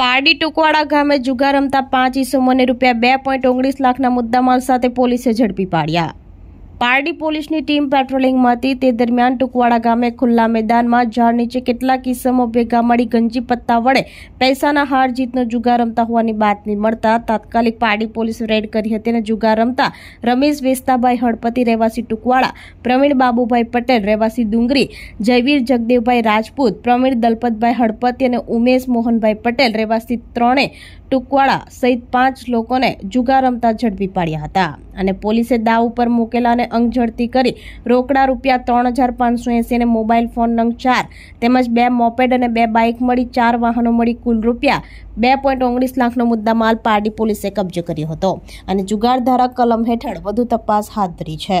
પારડી ટુકવાડા ગામે જુગાર રમતા પાંચ ઈસમોને રૂપિયા બે પોઈન્ટ ઓગણીસ લાખના મુદ્દામાલ સાથે પોલીસે ઝડપી પાડ્યા પારડી પોલીસની ટીમ પેટ્રોલિંગમાં હતી તે દરમિયાન ટુકવાડા ગામે ખુલ્લા મેદાનમાં ઝાડ નીચે કેટલાક કિસ્સામો ભેગા મળી ગંજી પત્તા વડે પૈસાના હાર જીતનો જુગાર રમતા હોવાની બાતમી મળતા તાત્કાલિક પારડી પોલીસ રેડ કરી હતી અને જુગાર રમતા રમેશ વેસ્તાભાઈ હળપતિ રહેવાસી ટુકવાડા પ્રવીણ બાબુભાઈ પટેલ રહેવાસી ડુંગરી જયવીર જગદેવભાઈ રાજપૂત પ્રવીણ દલપતભાઈ હળપતિ અને ઉમેશ મોહનભાઈ પટેલ રહેવાસી ત્રણે ટુકવાડા સહિત પાંચ લોકોને જુગાર રમતા ઝડપી પાડ્યા હતા અને પોલીસે દાવ ઉપર મૂકેલા અને અંગ ઝડતી કરી રોકડા રૂપિયા ત્રણ હજાર પાંચસો એંસી અને મોબાઈલ ફોન નંગ ચાર તેમજ બે મોપેડ અને બે બાઇક મળી ચાર વાહનો મળી કુલ રૂપિયા બે પોઈન્ટ ઓગણીસ લાખનો મુદ્દામાલ પારડી પોલીસે કબજે કર્યો હતો અને જુગારધારા કલમ હેઠળ વધુ તપાસ હાથ ધરી છે